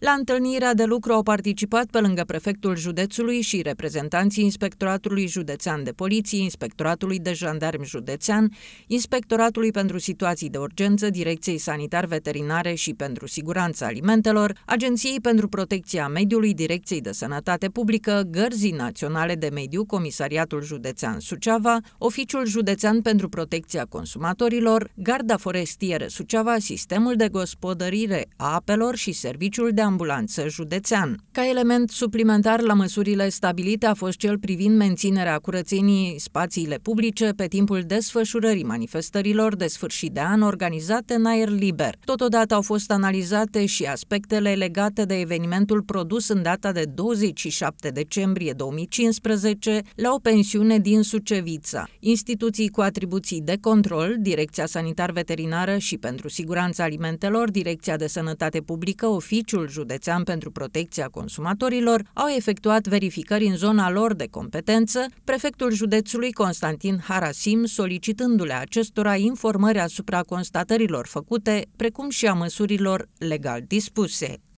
La întâlnirea de lucru au participat pe lângă prefectul județului și reprezentanții Inspectoratului Județean de Poliție, Inspectoratului de Jandarmi Județean, Inspectoratului pentru Situații de Urgență, Direcției Sanitar-Veterinare și pentru Siguranța Alimentelor, Agenției pentru Protecția Mediului, Direcției de Sănătate Publică, Gărzii Naționale de Mediu, Comisariatul Județean Suceava, Oficiul Județean pentru Protecția Consumatorilor, Garda Forestieră Suceava, Sistemul de Gospodărire a Apelor și Serviciul de ambulanță județean. Ca element suplimentar la măsurile stabilite a fost cel privind menținerea curățenii spațiile publice pe timpul desfășurării manifestărilor de sfârșit de an organizate în aer liber. Totodată au fost analizate și aspectele legate de evenimentul produs în data de 27 decembrie 2015 la o pensiune din Sucevița. Instituții cu atribuții de control, Direcția Sanitar Veterinară și pentru Siguranța Alimentelor, Direcția de Sănătate Publică, Oficiul județean. Județean pentru Protecția Consumatorilor au efectuat verificări în zona lor de competență, prefectul județului Constantin Harasim solicitându-le acestora informări asupra constatărilor făcute, precum și a măsurilor legal dispuse.